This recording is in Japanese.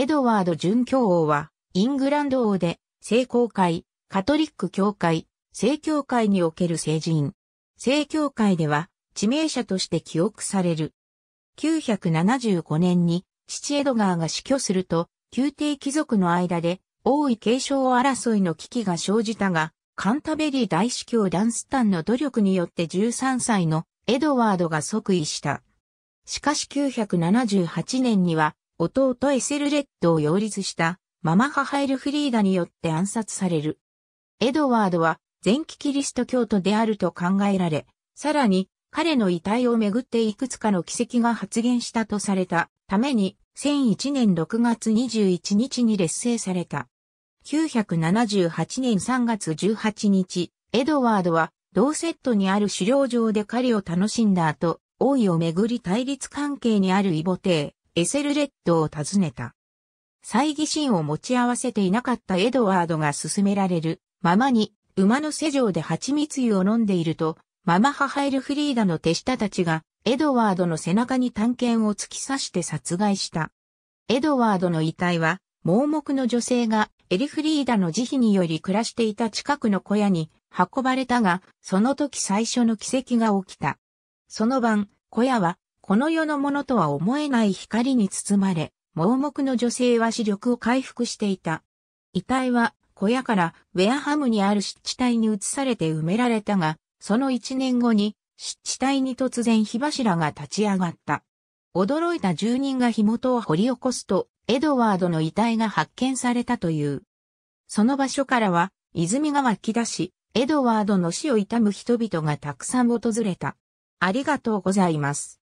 エドワード準教王は、イングランド王で、聖公会、カトリック教会、聖教会における聖人。聖教会では、致命者として記憶される。975年に、父エドガーが死去すると、宮廷貴族の間で、王位継承争いの危機が生じたが、カンタベリー大司教ダンスタンの努力によって13歳のエドワードが即位した。しかし978年には弟エセルレッドを擁立したママ母エルフリーダによって暗殺される。エドワードは前期キリスト教徒であると考えられ、さらに彼の遺体をめぐっていくつかの奇跡が発現したとされたために1001年6月21日に劣勢された。978年3月18日、エドワードは同セットにある狩猟場で狩りを楽しんだ後、王位をめぐり対立関係にあるイボテー、エセルレッドを訪ねた。猜疑心を持ち合わせていなかったエドワードが勧められるままに馬の施錠で蜂蜜湯を飲んでいると、ママ母エルフリーダの手下たちがエドワードの背中に探検を突き刺して殺害した。エドワードの遺体は盲目の女性がエルフリーダの慈悲により暮らしていた近くの小屋に運ばれたが、その時最初の奇跡が起きた。その晩、小屋はこの世のものとは思えない光に包まれ、盲目の女性は視力を回復していた。遺体は小屋からウェアハムにある湿地帯に移されて埋められたが、その一年後に湿地帯に突然火柱が立ち上がった。驚いた住人が火元を掘り起こすと、エドワードの遺体が発見されたという。その場所からは、泉が湧き出し、エドワードの死を悼む人々がたくさん訪れた。ありがとうございます。